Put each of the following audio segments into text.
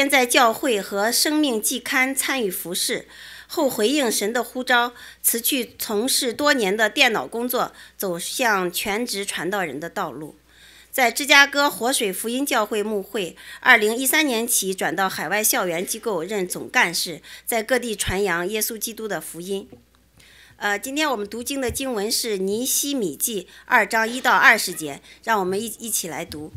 先在教会和《生命季刊》参与服饰，后回应神的呼召，辞去从事多年的电脑工作，走向全职传道人的道路。在芝加哥活水福音教会牧会，二零一三年起转到海外校园机构任总干事，在各地传扬耶稣基督的福音。呃，今天我们读经的经文是《尼希米记》二章一到二十节，让我们一一起来读。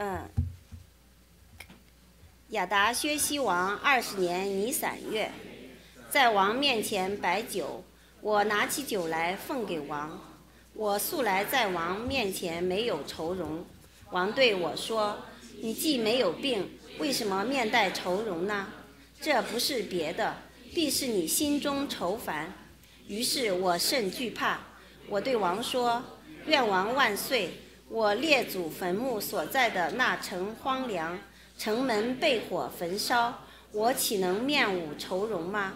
嗯，雅达薛西王二十年乙三月，在王面前摆酒，我拿起酒来奉给王。我素来在王面前没有愁容，王对我说：“你既没有病，为什么面带愁容呢？这不是别的，必是你心中愁烦。”于是我甚惧怕，我对王说：“愿王万岁。”我列祖坟墓所在的那城荒凉，城门被火焚烧，我岂能面无愁容吗？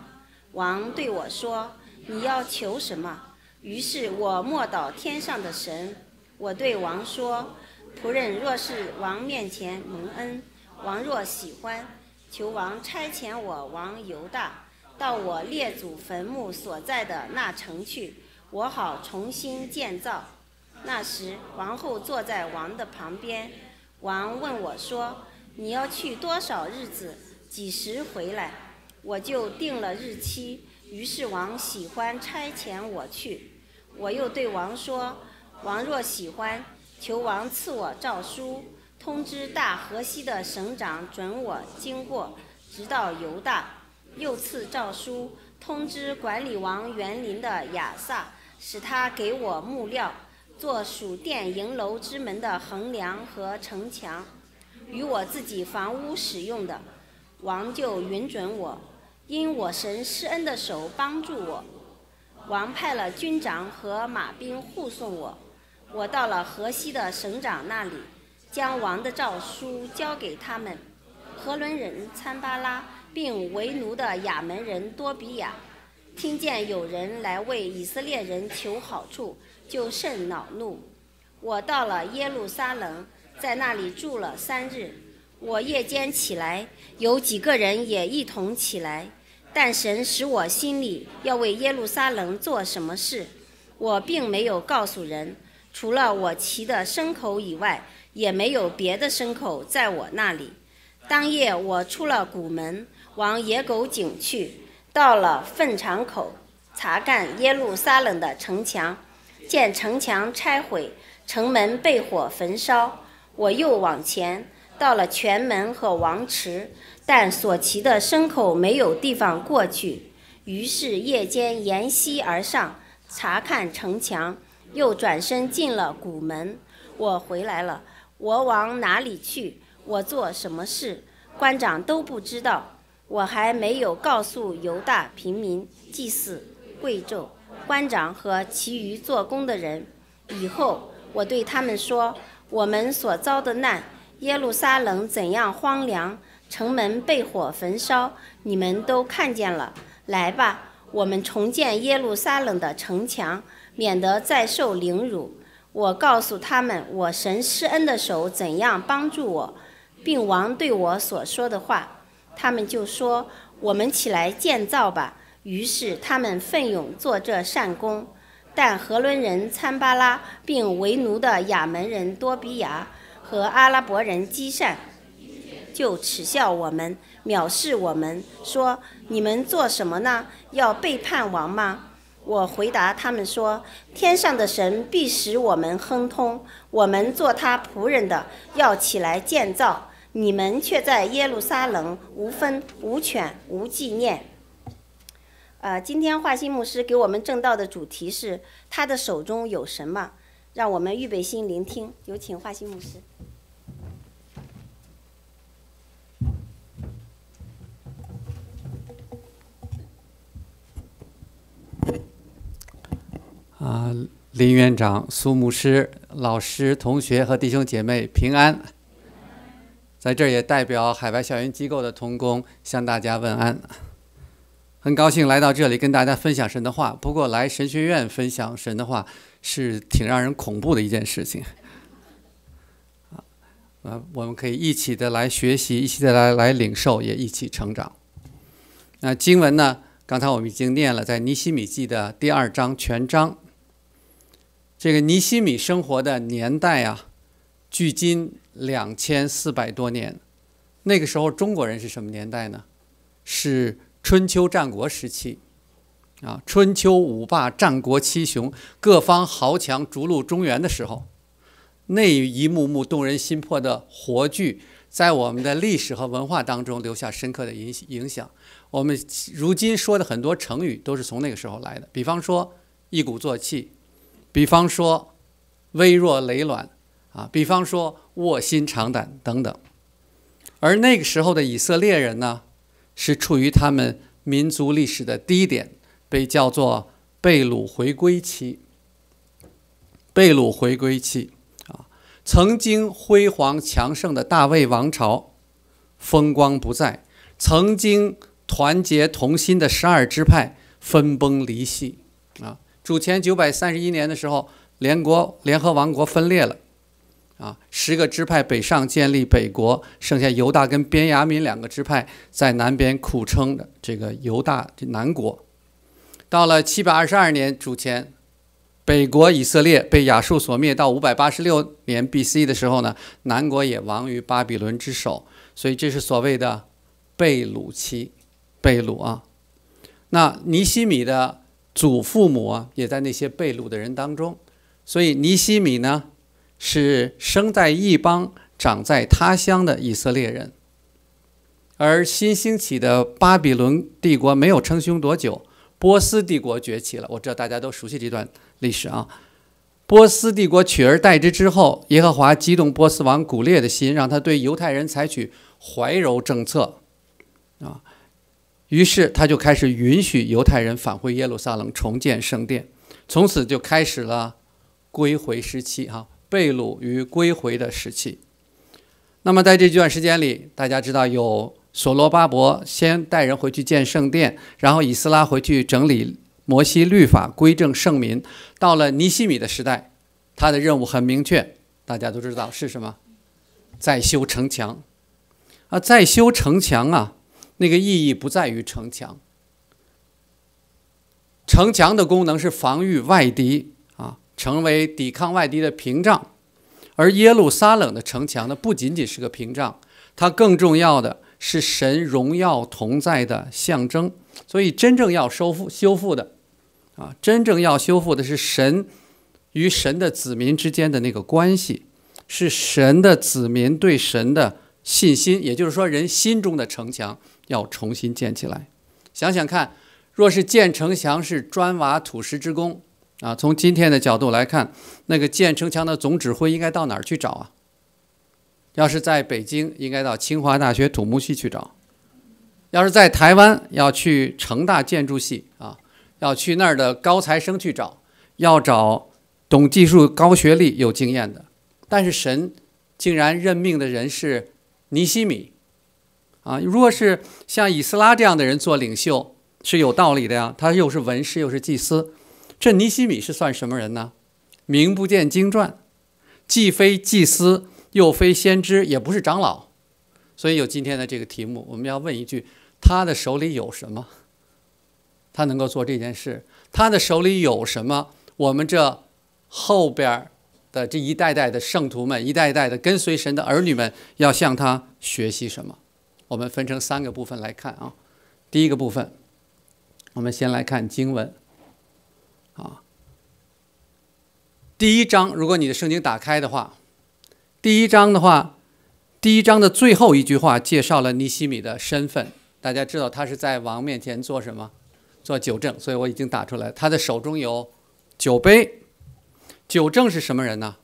王对我说：“你要求什么？”于是我默祷天上的神。我对王说：“仆人若是王面前蒙恩，王若喜欢，求王差遣我王犹大到我列祖坟墓所在的那城去，我好重新建造。”那时，王后坐在王的旁边。王问我说：“你要去多少日子？几时回来？”我就定了日期。于是王喜欢差遣我去。我又对王说：“王若喜欢，求王赐我诏书，通知大河西的省长准我经过，直到犹大；又赐诏书通知管理王园林的亚萨，使他给我木料。”做蜀殿营楼之门的横梁和城墙，与我自己房屋使用的，王就允准我，因我神施恩的手帮助我，王派了军长和马兵护送我，我到了河西的省长那里，将王的诏书交给他们，河伦人参巴拉并为奴的亚门人多比亚，听见有人来为以色列人求好处。就甚恼怒。我到了耶路撒冷，在那里住了三日。我夜间起来，有几个人也一同起来，但神使我心里要为耶路撒冷做什么事，我并没有告诉人。除了我骑的牲口以外，也没有别的牲口在我那里。当夜我出了谷门，往野狗井去，到了粪场口，查看耶路撒冷的城墙。见城墙拆毁，城门被火焚烧，我又往前到了泉门和王池，但所骑的牲口没有地方过去，于是夜间沿西而上查看城墙，又转身进了古门。我回来了，我往哪里去？我做什么事？关长都不知道，我还没有告诉犹大平民祭祀贵胄。官长和其余做工的人，以后我对他们说：“我们所遭的难，耶路撒冷怎样荒凉，城门被火焚烧，你们都看见了。来吧，我们重建耶路撒冷的城墙，免得再受凌辱。”我告诉他们我神施恩的手怎样帮助我，并王对我所说的话，他们就说：“我们起来建造吧。”于是他们奋勇做这善功，但荷伦人参巴拉并为奴的亚门人多比亚和阿拉伯人积善，就耻笑我们，藐视我们，说：“你们做什么呢？要背叛王吗？”我回答他们说：“天上的神必使我们亨通，我们做他仆人的要起来建造，你们却在耶路撒冷无分无权无纪念。”呃，今天华西牧师给我们正道的主题是“他的手中有什么”，让我们预备心聆听。有请华西牧师。啊，林院长、苏牧师、老师、同学和弟兄姐妹平安。在这儿也代表海外校园机构的同工向大家问安。很高兴来到这里跟大家分享神的话。不过来神学院分享神的话是挺让人恐怖的一件事情。啊，呃，我们可以一起的来学习，一起的来来领受，也一起成长。那经文呢？刚才我们已经念了在尼西米记的第二章全章。这个尼西米生活的年代啊，距今两千四百多年。那个时候中国人是什么年代呢？是。春秋战国时期，啊，春秋五霸，战国七雄，各方豪强逐鹿中原的时候，那一幕幕动人心魄的活剧，在我们的历史和文化当中留下深刻的影影响，我们如今说的很多成语都是从那个时候来的，比方说“一鼓作气”，比方说“微若雷卵”，啊，比方说“卧薪尝胆”等等。而那个时候的以色列人呢？是处于他们民族历史的低点，被叫做“贝鲁回归期”。贝鲁回归期啊，曾经辉煌强盛的大卫王朝，风光不再；曾经团结同心的十二支派，分崩离析。啊，主前九百三十一年的时候，联国联合王国分裂了。啊，十个支派北上建立北国，剩下犹大跟边牙民两个支派在南边苦撑的这个犹大这南国。到了七百二十二年主前，北国以色列被亚述所灭。到五百八十六年 B.C. 的时候呢，南国也亡于巴比伦之手。所以这是所谓的贝鲁期，贝鲁啊。那尼西米的祖父母也在那些被掳的人当中，所以尼西米呢？是生在异邦、长在他乡的以色列人，而新兴起的巴比伦帝国没有称雄多久，波斯帝国崛起了。我知道大家都熟悉这段历史啊。波斯帝国取而代之之后，耶和华激动波斯王古列的心，让他对犹太人采取怀柔政策啊，于是他就开始允许犹太人返回耶路撒冷重建圣殿，从此就开始了归回时期哈。被掳与归回的时期。那么在这段时间里，大家知道有所罗巴伯先带人回去建圣殿，然后以斯拉回去整理摩西律法，规正圣民。到了尼西米的时代，他的任务很明确，大家都知道是什么？在修城墙啊，在修城墙啊！那个意义不在于城墙，城墙的功能是防御外敌。成为抵抗外敌的屏障，而耶路撒冷的城墙呢，不仅仅是个屏障，它更重要的是神荣耀同在的象征。所以，真正要修复、修复的，啊，真正要修复的是神与神的子民之间的那个关系，是神的子民对神的信心。也就是说，人心中的城墙要重新建起来。想想看，若是建城墙是砖瓦土石之工。啊，从今天的角度来看，那个建城墙的总指挥应该到哪儿去找啊？要是在北京，应该到清华大学土木系去找；要是在台湾，要去成大建筑系啊，要去那儿的高材生去找。要找懂技术、高学历、有经验的。但是神竟然任命的人是尼西米啊！如果是像以斯拉这样的人做领袖是有道理的呀，他又是文士又是祭司。这尼西米是算什么人呢？名不见经传，既非祭司，又非先知，也不是长老，所以有今天的这个题目，我们要问一句：他的手里有什么？他能够做这件事？他的手里有什么？我们这后边的这一代代的圣徒们，一代代的跟随神的儿女们，要向他学习什么？我们分成三个部分来看啊。第一个部分，我们先来看经文。第一章，如果你的圣经打开的话，第一章的话，第一章的最后一句话介绍了尼西米的身份。大家知道他是在王面前做什么？做酒政。所以我已经打出来，他的手中有酒杯。酒政是什么人呢？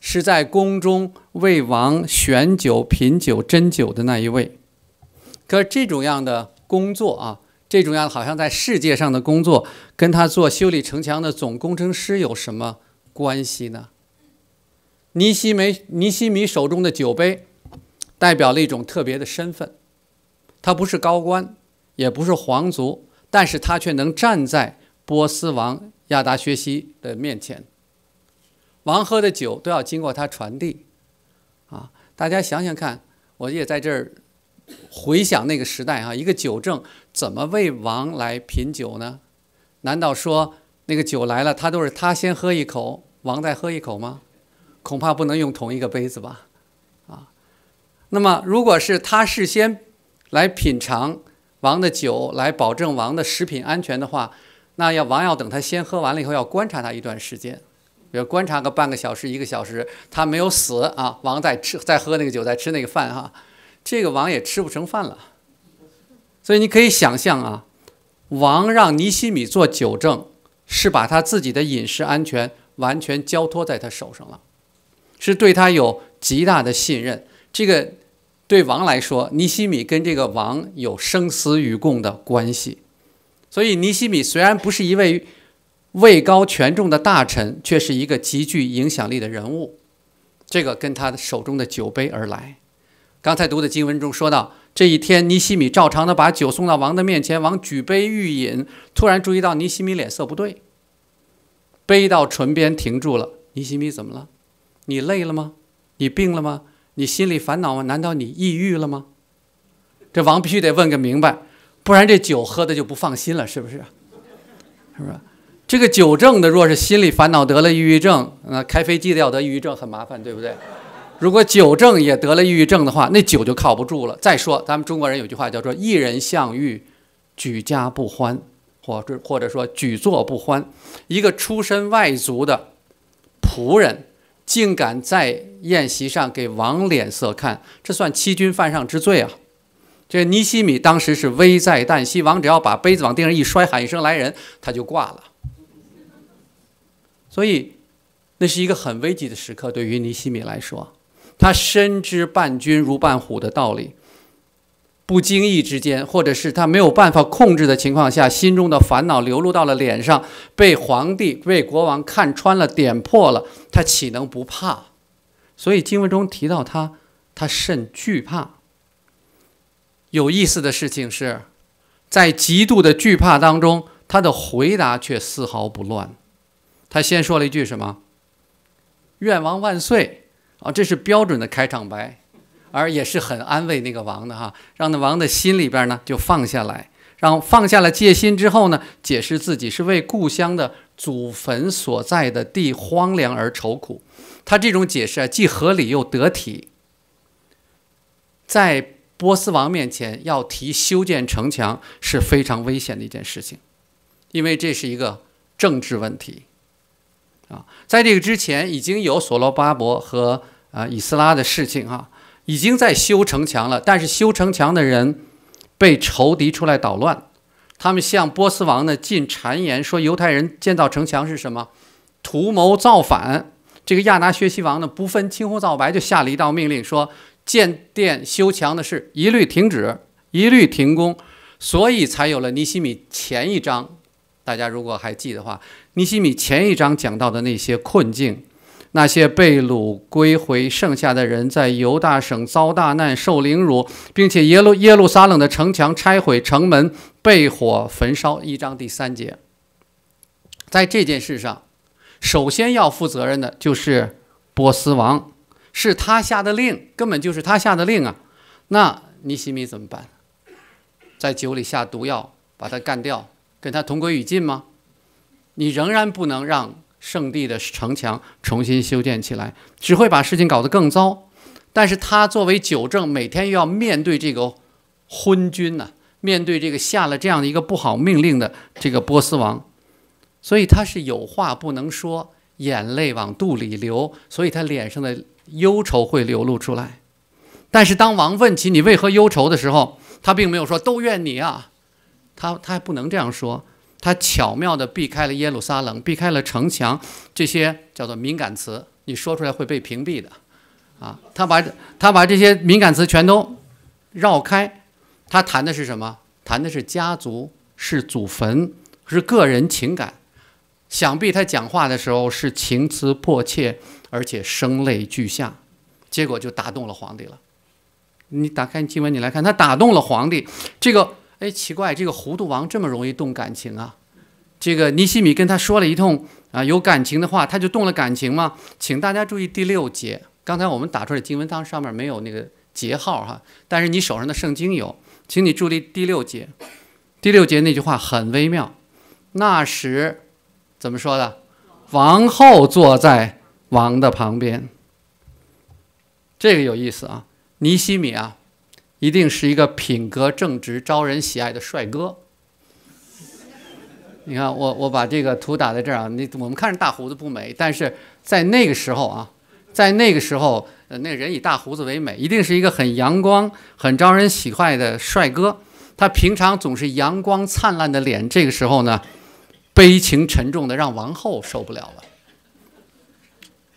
是在宫中为王选酒、品酒、斟酒的那一位。可这种样的工作啊，这种样好像在世界上的工作，跟他做修理城墙的总工程师有什么？关系呢？尼西梅尼西米手中的酒杯，代表了一种特别的身份，他不是高官，也不是皇族，但是他却能站在波斯王亚达薛西的面前。王喝的酒都要经过他传递，啊，大家想想看，我也在这儿回想那个时代啊，一个酒政怎么为王来品酒呢？难道说那个酒来了，他都是他先喝一口？王再喝一口吗？恐怕不能用同一个杯子吧，啊？那么，如果是他事先来品尝王的酒，来保证王的食品安全的话，那要王要等他先喝完了以后，要观察他一段时间，要观察个半个小时、一个小时，他没有死啊？王在吃、再喝那个酒、再吃那个饭啊，这个王也吃不成饭了。所以你可以想象啊，王让尼西米做酒证，是把他自己的饮食安全。完全交托在他手上了，是对他有极大的信任。这个对王来说，尼西米跟这个王有生死与共的关系，所以尼西米虽然不是一位位高权重的大臣，却是一个极具影响力的人物。这个跟他手中的酒杯而来。刚才读的经文中说到，这一天尼西米照常的把酒送到王的面前，王举杯欲饮，突然注意到尼西米脸色不对。背到唇边停住了，你心里怎么了？你累了吗？你病了吗？你心里烦恼吗？难道你抑郁了吗？这王必须得问个明白，不然这酒喝的就不放心了，是不是？是不是？这个酒症的，若是心里烦恼得了抑郁症，那开飞机的要得抑郁症，很麻烦，对不对？如果酒症也得了抑郁症的话，那酒就靠不住了。再说，咱们中国人有句话叫做“一人相遇，举家不欢”。或者或者说举座不欢，一个出身外族的仆人，竟敢在宴席上给王脸色看，这算欺君犯上之罪啊！这尼西米当时是危在旦夕，王只要把杯子往地上一摔，喊一声“来人”，他就挂了。所以，那是一个很危急的时刻，对于尼西米来说，他深知伴君如伴虎的道理。不经意之间，或者是他没有办法控制的情况下，心中的烦恼流露到了脸上，被皇帝、被国王看穿了、点破了，他岂能不怕？所以经文中提到他，他甚惧怕。有意思的事情是，在极度的惧怕当中，他的回答却丝毫不乱。他先说了一句什么？“愿王万岁！”啊，这是标准的开场白。而也是很安慰那个王的哈，让那王的心里边呢就放下来，让放下了戒心之后呢，解释自己是为故乡的祖坟所在的地荒凉而愁苦。他这种解释啊，既合理又得体。在波斯王面前要提修建城墙是非常危险的一件事情，因为这是一个政治问题啊。在这个之前已经有所罗巴伯和呃以斯拉的事情哈。已经在修城墙了，但是修城墙的人被仇敌出来捣乱，他们向波斯王呢进谗言，说犹太人建造城墙是什么图谋造反。这个亚拿薛西王呢不分青红皂白就下了一道命令，说建殿修墙的事一律停止，一律停工，所以才有了尼希米前一章。大家如果还记的话，尼希米前一章讲到的那些困境。那些被掳归回剩下的人，在犹大省遭大难，受凌辱，并且耶路耶路撒冷的城墙拆毁，城门被火焚烧。一章第三节。在这件事上，首先要负责任的就是波斯王，是他下的令，根本就是他下的令啊。那尼西米怎么办？在酒里下毒药，把他干掉，跟他同归于尽吗？你仍然不能让。圣地的城墙重新修建起来，只会把事情搞得更糟。但是他作为九政，每天又要面对这个昏君呐，面对这个下了这样的一个不好命令的这个波斯王，所以他是有话不能说，眼泪往肚里流，所以他脸上的忧愁会流露出来。但是当王问起你为何忧愁的时候，他并没有说都怨你啊，他他还不能这样说。他巧妙地避开了耶路撒冷、避开了城墙这些叫做敏感词，你说出来会被屏蔽的，啊，他把他把这些敏感词全都绕开，他谈的是什么？谈的是家族、是祖坟、是个人情感。想必他讲话的时候是情辞迫切，而且声泪俱下，结果就打动了皇帝了。你打开经文，你来看，他打动了皇帝，这个。哎，奇怪，这个糊涂王这么容易动感情啊？这个尼西米跟他说了一通啊，有感情的话，他就动了感情吗？请大家注意第六节，刚才我们打出来的经文，当上面没有那个节号哈，但是你手上的圣经有，请你注意第六节。第六节那句话很微妙，那时怎么说的？王后坐在王的旁边，这个有意思啊，尼西米啊。一定是一个品格正直、招人喜爱的帅哥。你看，我我把这个图打在这儿啊。你我们看着大胡子不美，但是在那个时候啊，在那个时候，呃，那人以大胡子为美，一定是一个很阳光、很招人喜欢的帅哥。他平常总是阳光灿烂的脸，这个时候呢，悲情沉重的让王后受不了了。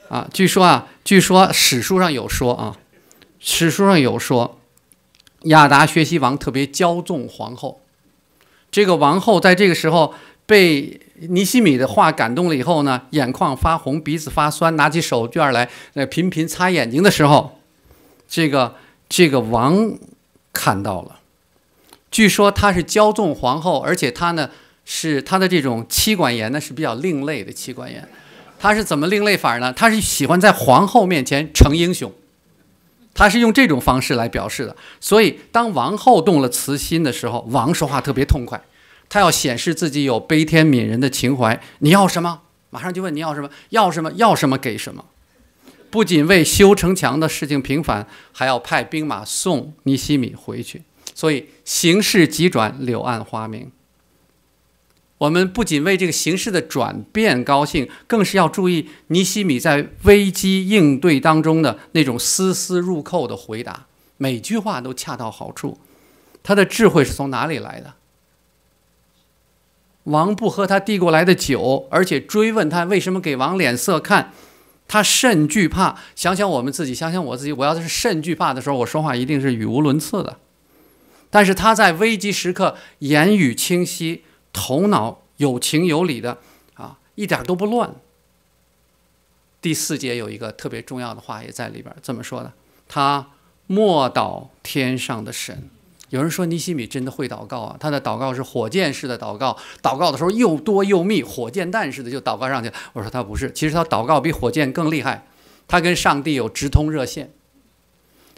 啊，据说啊，据说史书上有说啊，史书上有说。亚达学习王特别骄纵皇后，这个王后在这个时候被尼西米的话感动了以后呢，眼眶发红，鼻子发酸，拿起手绢来，呃，频频擦眼睛的时候，这个这个王看到了。据说他是骄纵皇后，而且他呢是他的这种妻管严呢是比较另类的妻管严。他是怎么另类法呢？他是喜欢在皇后面前逞英雄。他是用这种方式来表示的，所以当王后动了慈心的时候，王说话特别痛快，他要显示自己有悲天悯人的情怀。你要什么，马上就问你要什么，要什么，要什么给什么。不仅为修城墙的事情平反，还要派兵马送尼西米回去。所以形势急转，柳暗花明。我们不仅为这个形式的转变高兴，更是要注意尼西米在危机应对当中的那种丝丝入扣的回答，每句话都恰到好处。他的智慧是从哪里来的？王不喝他递过来的酒，而且追问他为什么给王脸色看。他甚惧怕。想想我们自己，想想我自己，我要是甚惧怕的时候，我说话一定是语无伦次的。但是他在危机时刻言语清晰。头脑有情有理的啊，一点都不乱。第四节有一个特别重要的话也在里边，怎么说的？他莫祷天上的神。有人说尼西米真的会祷告啊，他的祷告是火箭式的祷告，祷告的时候又多又密，火箭弹似的就祷告上去。我说他不是，其实他祷告比火箭更厉害，他跟上帝有直通热线，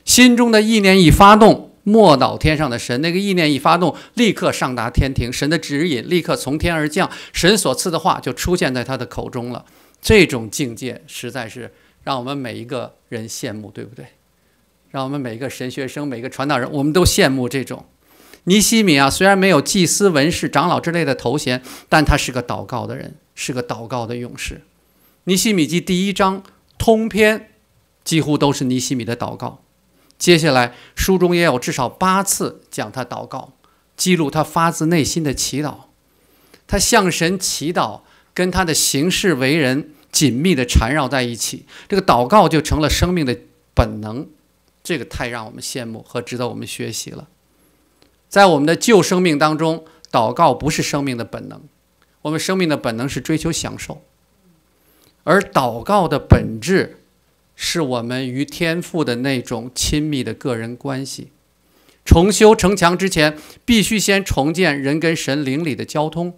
心中的意念一发动。莫恼天上的神，那个意念一发动，立刻上达天庭，神的指引立刻从天而降，神所赐的话就出现在他的口中了。这种境界实在是让我们每一个人羡慕，对不对？让我们每一个神学生、每一个传道人，我们都羡慕这种。尼西米啊，虽然没有祭司、文士、长老之类的头衔，但他是个祷告的人，是个祷告的勇士。尼西米记第一章通篇几乎都是尼西米的祷告。接下来，书中也有至少八次讲他祷告，记录他发自内心的祈祷，他向神祈祷，跟他的行事为人紧密地缠绕在一起。这个祷告就成了生命的本能，这个太让我们羡慕和值得我们学习了。在我们的旧生命当中，祷告不是生命的本能，我们生命的本能是追求享受，而祷告的本质。是我们与天父的那种亲密的个人关系。重修城墙之前，必须先重建人跟神灵里的交通，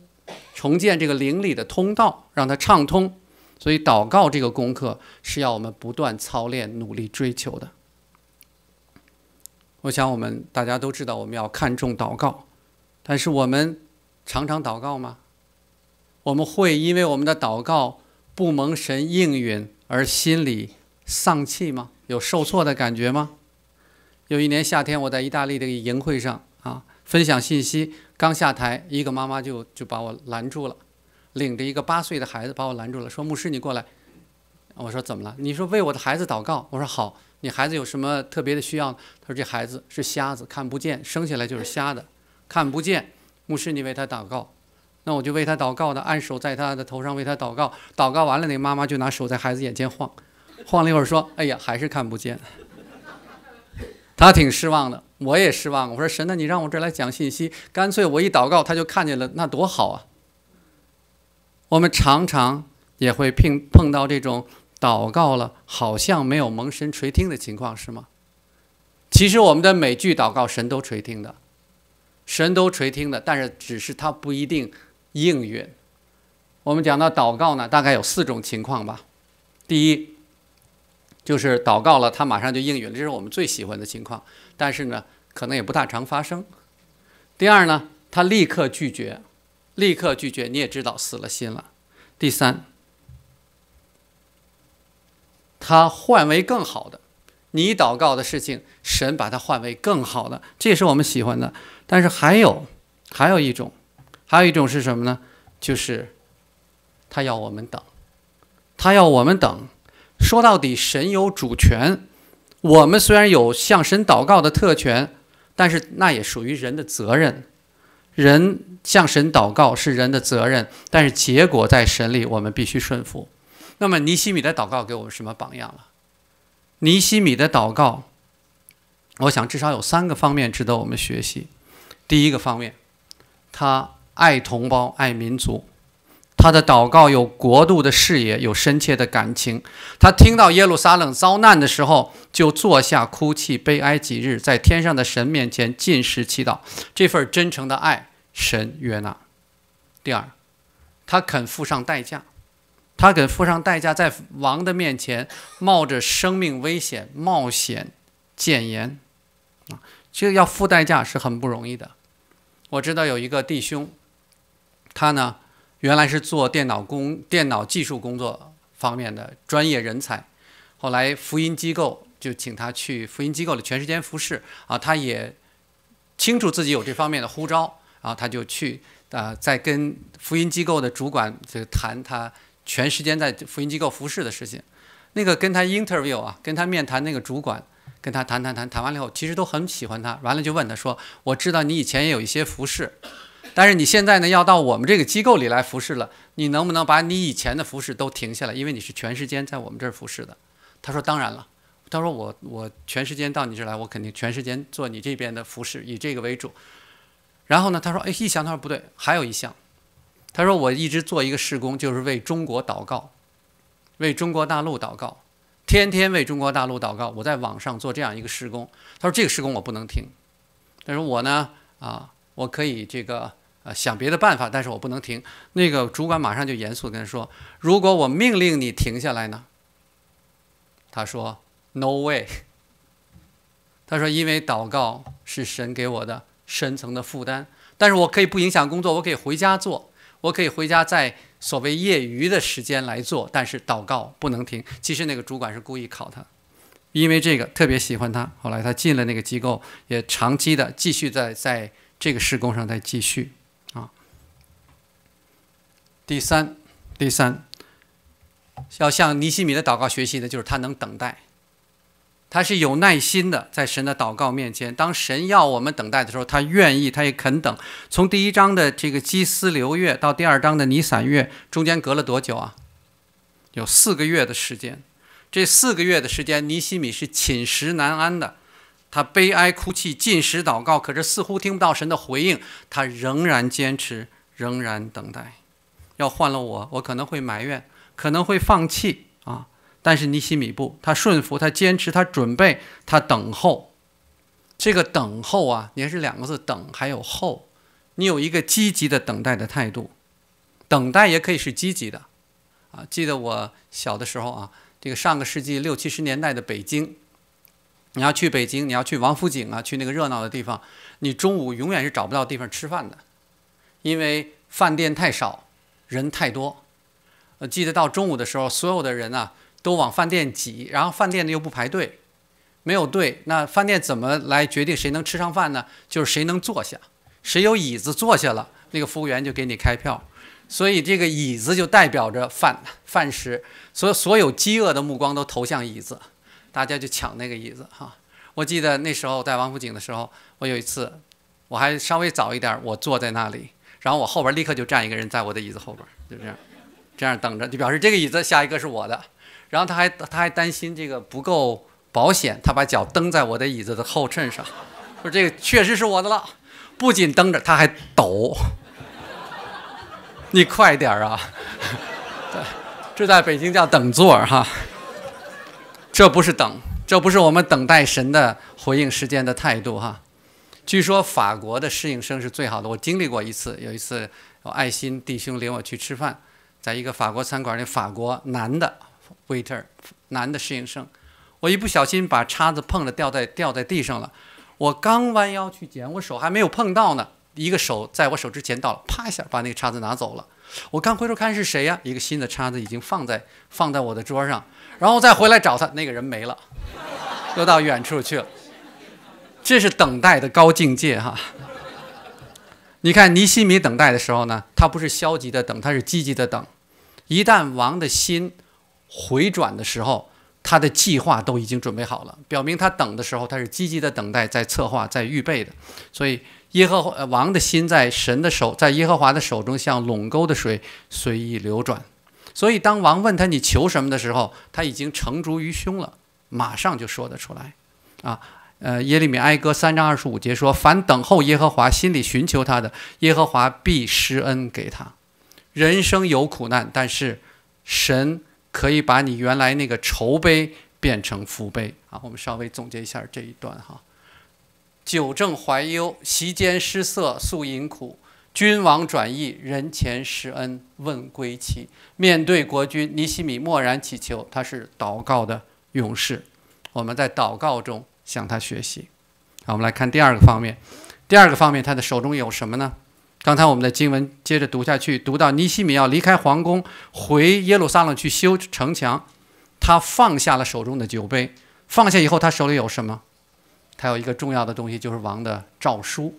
重建这个灵里的通道，让它畅通。所以，祷告这个功课是要我们不断操练、努力追求的。我想，我们大家都知道，我们要看重祷告，但是我们常常祷告吗？我们会因为我们的祷告不蒙神应允而心里？丧气吗？有受挫的感觉吗？有一年夏天，我在意大利的个营会上啊，分享信息，刚下台，一个妈妈就就把我拦住了，领着一个八岁的孩子把我拦住了，说：“牧师，你过来。”我说：“怎么了？”你说：“为我的孩子祷告。”我说：“好，你孩子有什么特别的需要？”他说：“这孩子是瞎子，看不见，生下来就是瞎的，看不见。”牧师，你为他祷告。那我就为他祷告，的，按手在他的头上为他祷告。祷告完了，那个妈妈就拿手在孩子眼前晃。晃了一会儿，说：“哎呀，还是看不见。”他挺失望的，我也失望。我说：“神呐，你让我这来讲信息，干脆我一祷告，他就看见了，那多好啊！”我们常常也会碰碰到这种祷告了，好像没有蒙神垂听的情况，是吗？其实我们的每句祷告，神都垂听的，神都垂听的，但是只是他不一定应允。我们讲到祷告呢，大概有四种情况吧。第一，就是祷告了，他马上就应允了，这是我们最喜欢的情况。但是呢，可能也不大常发生。第二呢，他立刻拒绝，立刻拒绝，你也知道，死了心了。第三，他换为更好的，你祷告的事情，神把它换为更好的，这也是我们喜欢的。但是还有，还有一种，还有一种是什么呢？就是他要我们等，他要我们等。说到底，神有主权，我们虽然有向神祷告的特权，但是那也属于人的责任。人向神祷告是人的责任，但是结果在神里，我们必须顺服。那么，尼西米的祷告给我们什么榜样了？尼西米的祷告，我想至少有三个方面值得我们学习。第一个方面，他爱同胞，爱民族。他的祷告有国度的视野，有深切的感情。他听到耶路撒冷遭难的时候，就坐下哭泣、悲哀几日，在天上的神面前尽是祈祷。这份真诚的爱，神悦纳。第二，他肯付上代价，他肯付上代价，在王的面前冒着生命危险冒险谏言啊！这个要付代价是很不容易的。我知道有一个弟兄，他呢？原来是做电脑工、电脑技术工作方面的专业人才，后来福音机构就请他去福音机构的全时间服侍啊，他也清楚自己有这方面的呼召啊，他就去啊，在跟福音机构的主管就谈他全时间在福音机构服侍的事情。那个跟他 interview 啊，跟他面谈那个主管跟他谈谈谈谈完了以后，其实都很喜欢他，完了就问他说：“我知道你以前也有一些服侍。”但是你现在呢，要到我们这个机构里来服侍了，你能不能把你以前的服侍都停下来？因为你是全时间在我们这儿服侍的。他说：“当然了。”他说：“我我全时间到你这儿来，我肯定全时间做你这边的服侍，以这个为主。”然后呢，他说：“哎，一想他说不对，还有一项。”他说：“我一直做一个事工，就是为中国祷告，为中国大陆祷告，天天为中国大陆祷告。我在网上做这样一个事工。”他说：“这个事工我不能停。”他说：“我呢，啊，我可以这个。”呃，想别的办法，但是我不能停。那个主管马上就严肃跟他说：“如果我命令你停下来呢？”他说：“No way。”他说：“因为祷告是神给我的深层的负担，但是我可以不影响工作，我可以回家做，我可以回家在所谓业余的时间来做，但是祷告不能停。”其实那个主管是故意考他，因为这个特别喜欢他。后来他进了那个机构，也长期的继续在在这个施工上再继续。第三，第三，要向尼西米的祷告学习的，就是他能等待，他是有耐心的，在神的祷告面前，当神要我们等待的时候，他愿意，他也肯等。从第一章的这个基斯流月到第二章的尼散月，中间隔了多久啊？有四个月的时间。这四个月的时间，尼西米是寝食难安的，他悲哀哭泣，进食祷告，可是似乎听不到神的回应，他仍然坚持，仍然等待。要换了我，我可能会埋怨，可能会放弃啊。但是尼西米布他顺服，他坚持，他准备，他等候。这个等候啊，你还是两个字：等还有候。你有一个积极的等待的态度，等待也可以是积极的啊。记得我小的时候啊，这个上个世纪六七十年代的北京，你要去北京，你要去王府井啊，去那个热闹的地方，你中午永远是找不到地方吃饭的，因为饭店太少。人太多，呃，记得到中午的时候，所有的人啊都往饭店挤，然后饭店呢又不排队，没有队，那饭店怎么来决定谁能吃上饭呢？就是谁能坐下，谁有椅子坐下了，那个服务员就给你开票，所以这个椅子就代表着饭饭食，所所有饥饿的目光都投向椅子，大家就抢那个椅子哈。我记得那时候在王府井的时候，我有一次，我还稍微早一点，我坐在那里。然后我后边立刻就站一个人，在我的椅子后边，就这样，这样等着，就表示这个椅子下一个是我的。然后他还他还担心这个不够保险，他把脚蹬在我的椅子的后衬上，说这个确实是我的了。不仅蹬着，他还抖。你快点啊！这在北京叫等座哈。这不是等，这不是我们等待神的回应时间的态度哈。据说法国的适应生是最好的。我经历过一次，有一次我爱心弟兄领我去吃饭，在一个法国餐馆里，法国男的 waiter，男的适应生，我一不小心把叉子碰了，掉在掉在地上了。我刚弯腰去捡，我手还没有碰到呢，一个手在我手之前到了，啪一下把那个叉子拿走了。我刚回头看是谁呀？一个新的叉子已经放在放在我的桌上，然后再回来找他，那个人没了，又到远处去了。这是等待的高境界哈！你看尼西米等待的时候呢，他不是消极的等，他是积极的等。一旦王的心回转的时候，他的计划都已经准备好了，表明他等的时候他是积极的等待，在策划，在预备的。所以耶和王的心在神的手，在耶和华的手中像垄沟的水随意流转。所以当王问他你求什么的时候，他已经成竹于胸了，马上就说得出来，啊。呃，耶利米哀歌三章二十五节说：“凡等候耶和华、心里寻求他的，耶和华必施恩给他。”人生有苦难，但是神可以把你原来那个愁悲变成福悲。好，我们稍微总结一下这一段哈。久正怀忧，席间失色，素饮苦，君王转意，人前施恩，问归期。面对国君尼西米，默然祈求，他是祷告的勇士。我们在祷告中。向他学习。好，我们来看第二个方面。第二个方面，他的手中有什么呢？刚才我们的经文接着读下去，读到尼西米要离开皇宫回耶路撒冷去修城墙，他放下了手中的酒杯。放下以后，他手里有什么？他有一个重要的东西，就是王的诏书。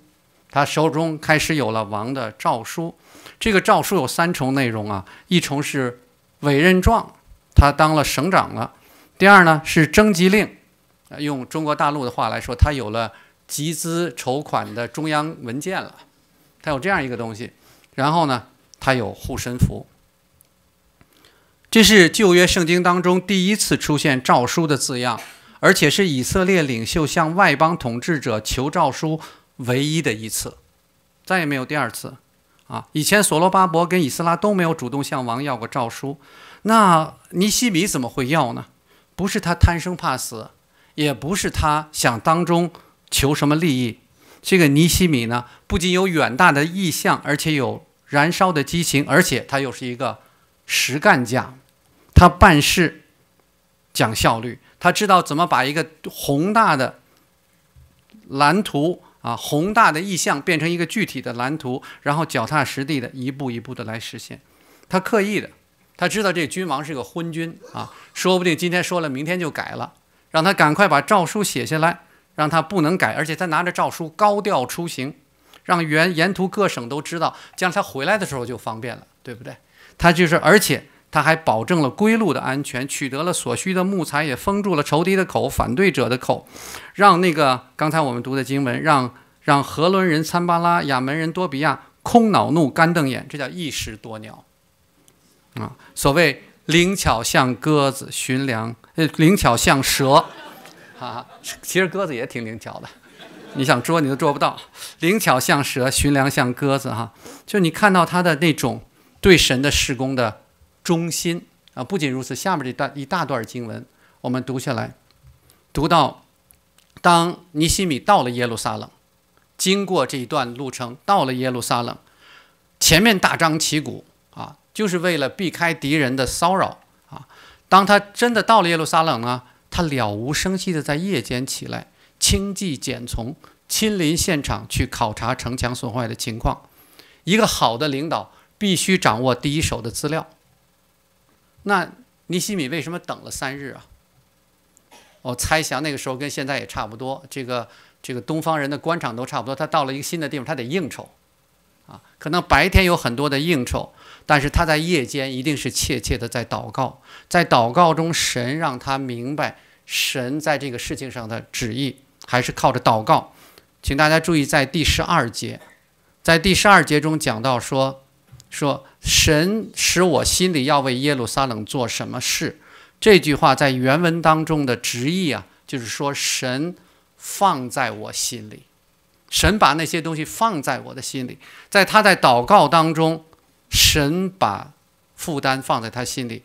他手中开始有了王的诏书。这个诏书有三重内容啊：一重是委任状，他当了省长了；第二呢是征集令。用中国大陆的话来说，他有了集资筹款的中央文件了，他有这样一个东西，然后呢，他有护身符。这是旧约圣经当中第一次出现诏书的字样，而且是以色列领袖向外邦统治者求诏书唯一的一次，再也没有第二次。啊，以前所罗巴伯跟以斯拉都没有主动向王要过诏书，那尼西米怎么会要呢？不是他贪生怕死。也不是他想当中求什么利益，这个尼西米呢，不仅有远大的意向，而且有燃烧的激情，而且他又是一个实干家，他办事讲效率，他知道怎么把一个宏大的蓝图啊，宏大的意向变成一个具体的蓝图，然后脚踏实地的一步一步的来实现。他刻意的，他知道这君王是个昏君啊，说不定今天说了，明天就改了。让他赶快把诏书写下来，让他不能改，而且他拿着诏书高调出行，让沿沿途各省都知道，将来他回来的时候就方便了，对不对？他就是，而且他还保证了归路的安全，取得了所需的木材，也封住了仇敌的口、反对者的口，让那个刚才我们读的经文，让让荷伦人参巴拉、亚门人多比亚空恼怒、干瞪眼，这叫一石多鸟啊！所谓。灵巧像鸽子寻粮，呃，灵巧像蛇，啊，其实鸽子也挺灵巧的，你想捉你都捉不到。灵巧像蛇寻粮，像鸽子哈，就你看到他的那种对神的施工的忠心啊。不仅如此，下面这段一大段经文，我们读下来，读到当尼西米到了耶路撒冷，经过这一段路程到了耶路撒冷，前面大张旗鼓啊。就是为了避开敌人的骚扰啊！当他真的到了耶路撒冷呢，他了无声息的在夜间起来，轻骑简从，亲临现场去考察城墙损坏的情况。一个好的领导必须掌握第一手的资料。那尼西米为什么等了三日啊？我猜想那个时候跟现在也差不多，这个这个东方人的官场都差不多。他到了一个新的地方，他得应酬。可能白天有很多的应酬，但是他在夜间一定是切切的在祷告，在祷告中，神让他明白神在这个事情上的旨意，还是靠着祷告。请大家注意，在第十二节，在第十二节中讲到说，说神使我心里要为耶路撒冷做什么事，这句话在原文当中的直译啊，就是说神放在我心里。神把那些东西放在我的心里，在他在祷告当中，神把负担放在他心里。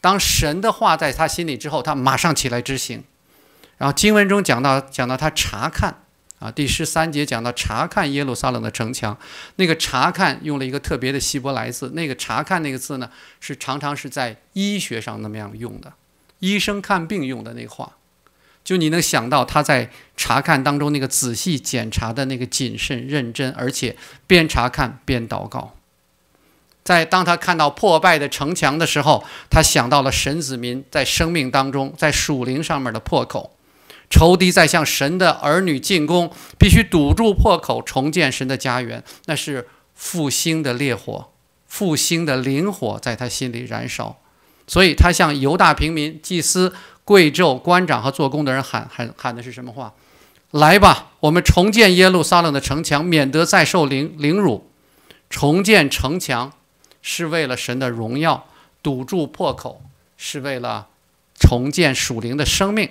当神的话在他心里之后，他马上起来执行。然后经文中讲到讲到他查看啊，第十三节讲到查看耶路撒冷的城墙，那个查看用了一个特别的希伯来字，那个查看那个字呢，是常常是在医学上那么样用的，医生看病用的那个话。就你能想到他在查看当中那个仔细检查的那个谨慎认真，而且边查看边祷告。在当他看到破败的城墙的时候，他想到了神子民在生命当中在属灵上面的破口，仇敌在向神的儿女进攻，必须堵住破口，重建神的家园。那是复兴的烈火，复兴的灵火在他心里燃烧。所以他向犹大平民祭司。贵胄官长和做工的人喊喊喊的是什么话？来吧，我们重建耶路撒冷的城墙，免得再受凌凌辱。重建城墙是为了神的荣耀，堵住破口是为了重建属灵的生命。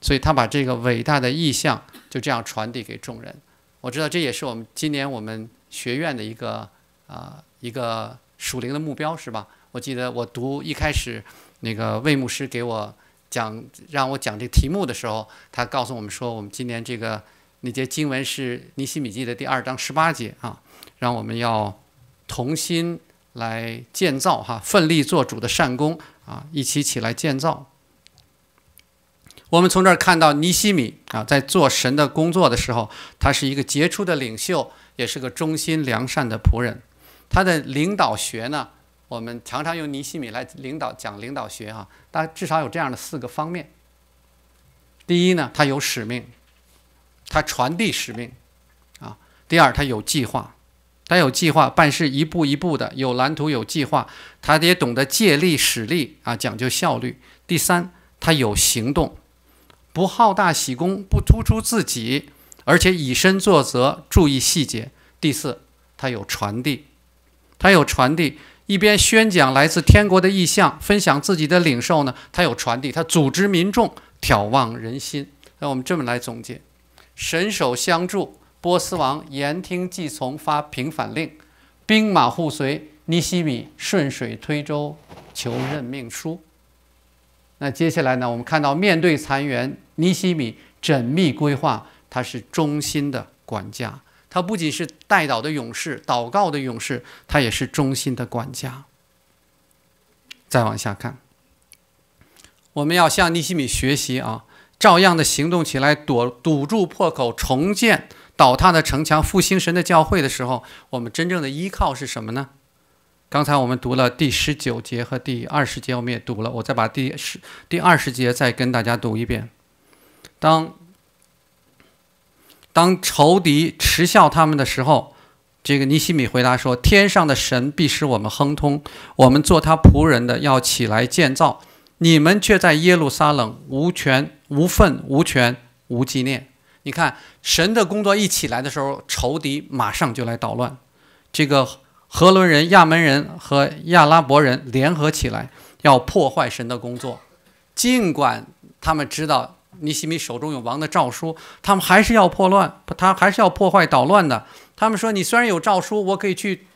所以他把这个伟大的意向就这样传递给众人。我知道这也是我们今年我们学院的一个啊一个属灵的目标，是吧？我记得我读一开始那个魏牧师给我。讲让我讲这题目的时候，他告诉我们说，我们今年这个那节经文是尼西米记的第二章十八节啊，让我们要同心来建造哈，奋力做主的善功啊，一起起来建造。我们从这儿看到尼西米啊，在做神的工作的时候，他是一个杰出的领袖，也是个忠心良善的仆人。他的领导学呢？我们常常用尼西米来领导讲领导学哈，但至少有这样的四个方面。第一呢，他有使命，他传递使命，啊。第二，他有计划，他有计划办事，一步一步的，有蓝图，有计划。他也懂得借力使力啊，讲究效率。第三，他有行动，不好大喜功，不突出自己，而且以身作则，注意细节。第四，他有传递，他有传递。一边宣讲来自天国的意象，分享自己的领受呢？他有传递，他组织民众，眺望人心。那我们这么来总结：神手相助，波斯王言听计从，发平反令，兵马护随。尼西米顺水推舟，求任命书。那接下来呢？我们看到面对残垣，尼西米缜密规划，他是忠心的管家。他不仅是代祷的勇士、祷告的勇士，他也是忠心的管家。再往下看，我们要向尼西米学习啊，照样的行动起来，堵堵住破口，重建倒塌的城墙，复兴神的教会的时候，我们真正的依靠是什么呢？刚才我们读了第十九节和第二十节，我们也读了，我再把第十、第二十节再跟大家读一遍。当当仇敌耻笑他们的时候，这个尼西米回答说：“天上的神必使我们亨通，我们做他仆人的要起来建造，你们却在耶路撒冷无权无份、无权无纪念。”你看，神的工作一起来的时候，仇敌马上就来捣乱。这个荷伦人、亚门人和亚拉伯人联合起来，要破坏神的工作，尽管他们知道。尼西米手中有王的诏书，他们还是要破乱，他还是要破坏、捣乱的。他们说：“你虽然有诏书，我可以去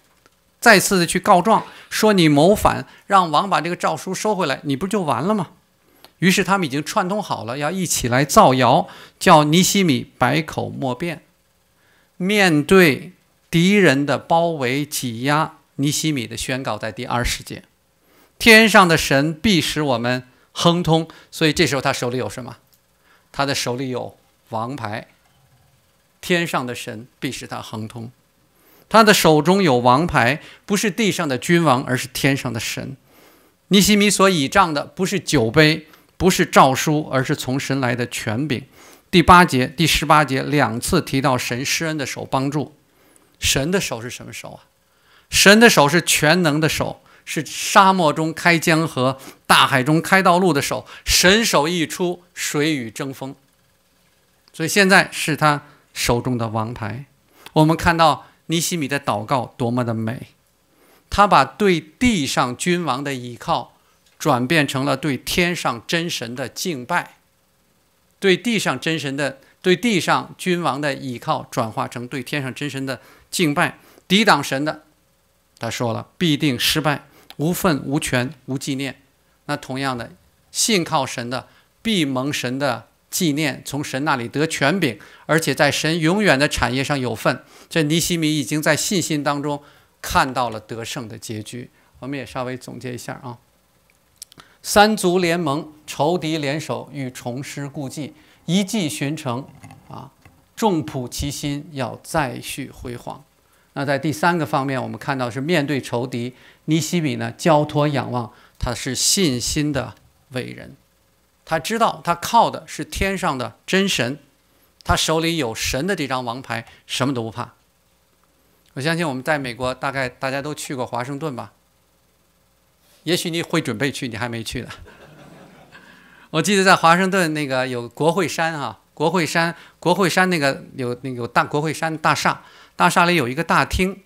再次的去告状，说你谋反，让王把这个诏书收回来，你不就完了吗？”于是他们已经串通好了，要一起来造谣，叫尼西米百口莫辩。面对敌人的包围挤压，尼西米的宣告在第二世界，天上的神必使我们亨通。所以这时候他手里有什么？他的手里有王牌，天上的神必使他亨通。他的手中有王牌，不是地上的君王，而是天上的神。尼西米所倚仗的不是酒杯，不是诏书，而是从神来的权柄。第八节、第十八节两次提到神施恩的手帮助，神的手是什么手啊？神的手是全能的手。是沙漠中开江河，大海中开道路的手，神手一出，谁与争锋？所以现在是他手中的王牌。我们看到尼西米的祷告多么的美，他把对地上君王的倚靠，转变成了对天上真神的敬拜；对地上真神的对地上君王的倚靠，转化成对天上真神的敬拜，抵挡神的，他说了，必定失败。无份无权无纪念，那同样的，信靠神的必蒙神的纪念，从神那里得权柄，而且在神永远的产业上有份。这尼西米已经在信心当中看到了得胜的结局。我们也稍微总结一下啊，三足联盟仇敌联手欲重施故技，一骑巡城啊，众仆齐心要再续辉煌。那在第三个方面，我们看到是面对仇敌。尼西米呢，交托仰望，他是信心的伟人，他知道他靠的是天上的真神，他手里有神的这张王牌，什么都不怕。我相信我们在美国大概大家都去过华盛顿吧，也许你会准备去，你还没去呢。我记得在华盛顿那个有国会山啊，国会山，国会山那个有那个大国会山大厦，大厦里有一个大厅。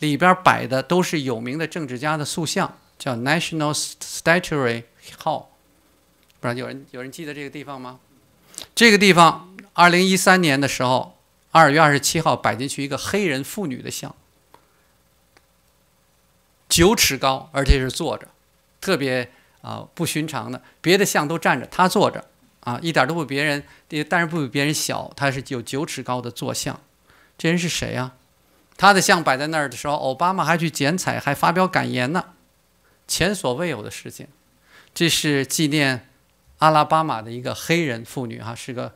里边摆的都是有名的政治家的塑像，叫 National Statuary Hall。不然有人有人记得这个地方吗？这个地方，二零一三年的时候，二月二十七号摆进去一个黑人妇女的像，九尺高，而且是坐着，特别啊不寻常的。别的像都站着，她坐着啊，一点都不比别人，但是不比别人小，他是有九尺高的坐像。这人是谁呀？他的像摆在那儿的时候，奥巴马还去剪彩，还发表感言呢，前所未有的事情。这是纪念阿拉巴马的一个黑人妇女，哈，是个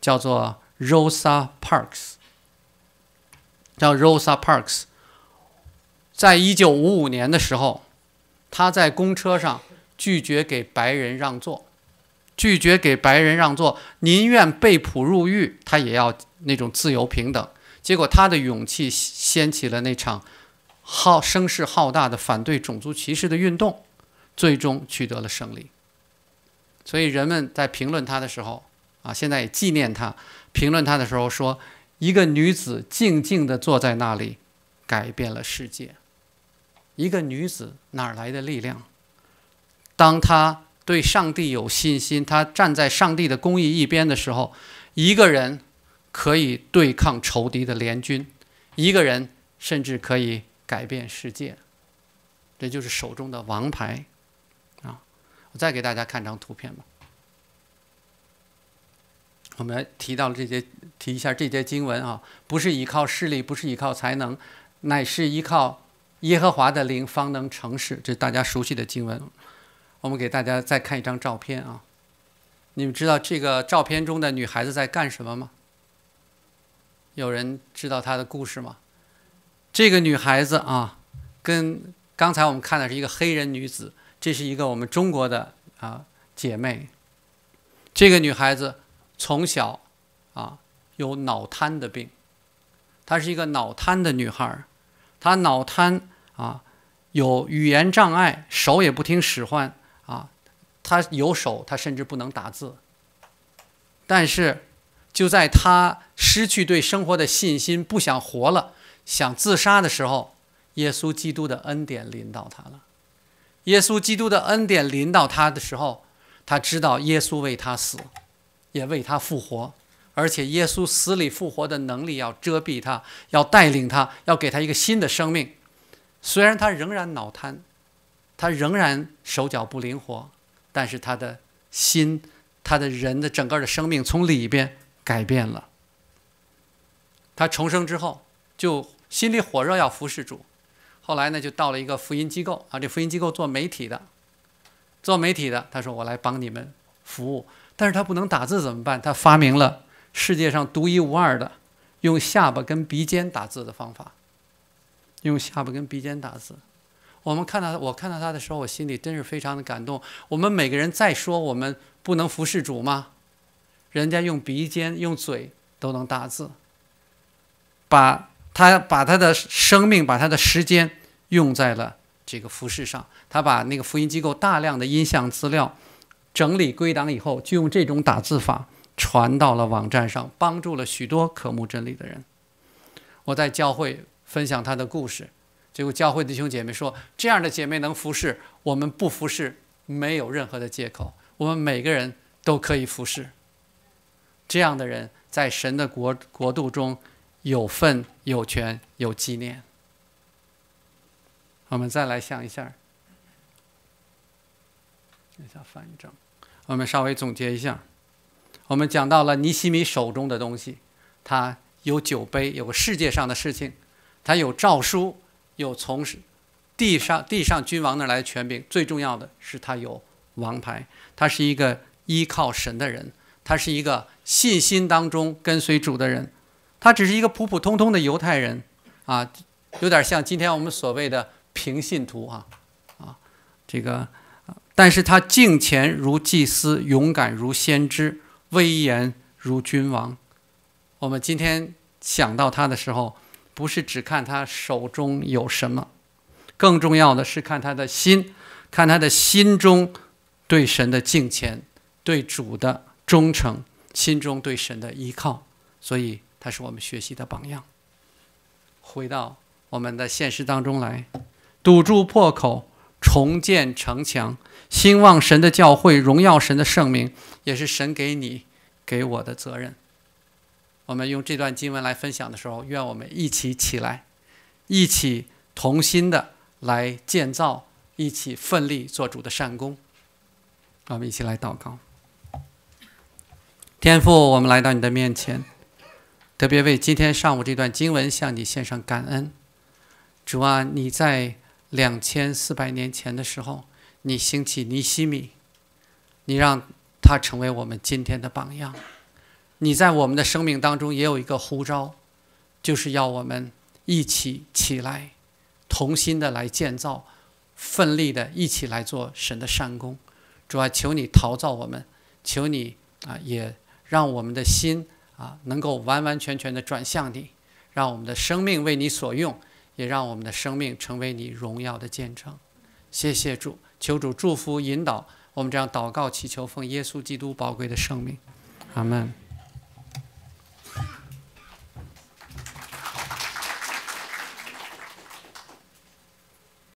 叫做 Rosa Parks，叫 Rosa Parks。在一九五五年的时候，她在公车上拒绝给白人让座，拒绝给白人让座，宁愿被捕入狱，她也要那种自由平等。结果，他的勇气掀起了那场浩声势浩大的反对种族歧视的运动，最终取得了胜利。所以，人们在评论他的时候，啊，现在也纪念他。评论他的时候说：“一个女子静静地坐在那里，改变了世界。一个女子哪儿来的力量？当她对上帝有信心，她站在上帝的公义一边的时候，一个人。”可以对抗仇敌的联军，一个人甚至可以改变世界，这就是手中的王牌，啊！我再给大家看张图片吧。我们来提到了这些，提一下这些经文啊，不是依靠势力，不是依靠才能，乃是依靠耶和华的灵方能成事，这是大家熟悉的经文。我们给大家再看一张照片啊，你们知道这个照片中的女孩子在干什么吗？有人知道她的故事吗？这个女孩子啊，跟刚才我们看的是一个黑人女子，这是一个我们中国的啊姐妹。这个女孩子从小啊有脑瘫的病，她是一个脑瘫的女孩，她脑瘫啊有语言障碍，手也不听使唤啊，她有手，她甚至不能打字，但是。就在他失去对生活的信心，不想活了，想自杀的时候，耶稣基督的恩典临到他了。耶稣基督的恩典临到他的时候，他知道耶稣为他死，也为他复活，而且耶稣死里复活的能力要遮蔽他，要带领他，要给他一个新的生命。虽然他仍然脑瘫，他仍然手脚不灵活，但是他的心，他的人的整个的生命从里边。改变了，他重生之后就心里火热要服侍主，后来呢就到了一个福音机构啊，这福音机构做媒体的，做媒体的，他说我来帮你们服务，但是他不能打字怎么办？他发明了世界上独一无二的用下巴跟鼻尖打字的方法，用下巴跟鼻尖打字。我们看到我看到他的时候，我心里真是非常的感动。我们每个人再说我们不能服侍主吗？人家用鼻尖、用嘴都能打字。把他把他的生命、把他的时间用在了这个服饰上。他把那个福音机构大量的音像资料整理归档以后，就用这种打字法传到了网站上，帮助了许多渴慕真理的人。我在教会分享他的故事，结果教会弟兄姐妹说：“这样的姐妹能服侍，我们不服侍没有任何的借口。我们每个人都可以服侍。”这样的人在神的国国度中有份、有权、有纪念。我们再来想一下，下翻正。我们稍微总结一下，我们讲到了尼希米手中的东西，他有酒杯，有个世界上的事情，他有诏书，有从地上地上君王那来的权柄。最重要的是，他有王牌，他是一个依靠神的人，他是一个。信心当中跟随主的人，他只是一个普普通通的犹太人，啊，有点像今天我们所谓的平信徒啊，啊，这个，但是他敬虔如祭司，勇敢如先知，威严如君王。我们今天想到他的时候，不是只看他手中有什么，更重要的是看他的心，看他的心中对神的敬虔，对主的忠诚。心中对神的依靠，所以他是我们学习的榜样。回到我们的现实当中来，堵住破口，重建城墙，兴旺神的教会，荣耀神的圣名，也是神给你给我的责任。我们用这段经文来分享的时候，愿我们一起起来，一起同心的来建造，一起奋力做主的善功。我们一起来祷告。天父，我们来到你的面前，特别为今天上午这段经文向你献上感恩。主啊，你在两千四百年前的时候，你兴起尼西米，你让他成为我们今天的榜样。你在我们的生命当中也有一个呼召，就是要我们一起起来，同心的来建造，奋力的一起来做神的善工。主啊，求你陶造我们，求你啊也。让我们的心啊，能够完完全全的转向你，让我们的生命为你所用，也让我们的生命成为你荣耀的见证。谢谢主，求主祝福引导我们这样祷告，祈求奉耶稣基督宝贵的生命。阿门。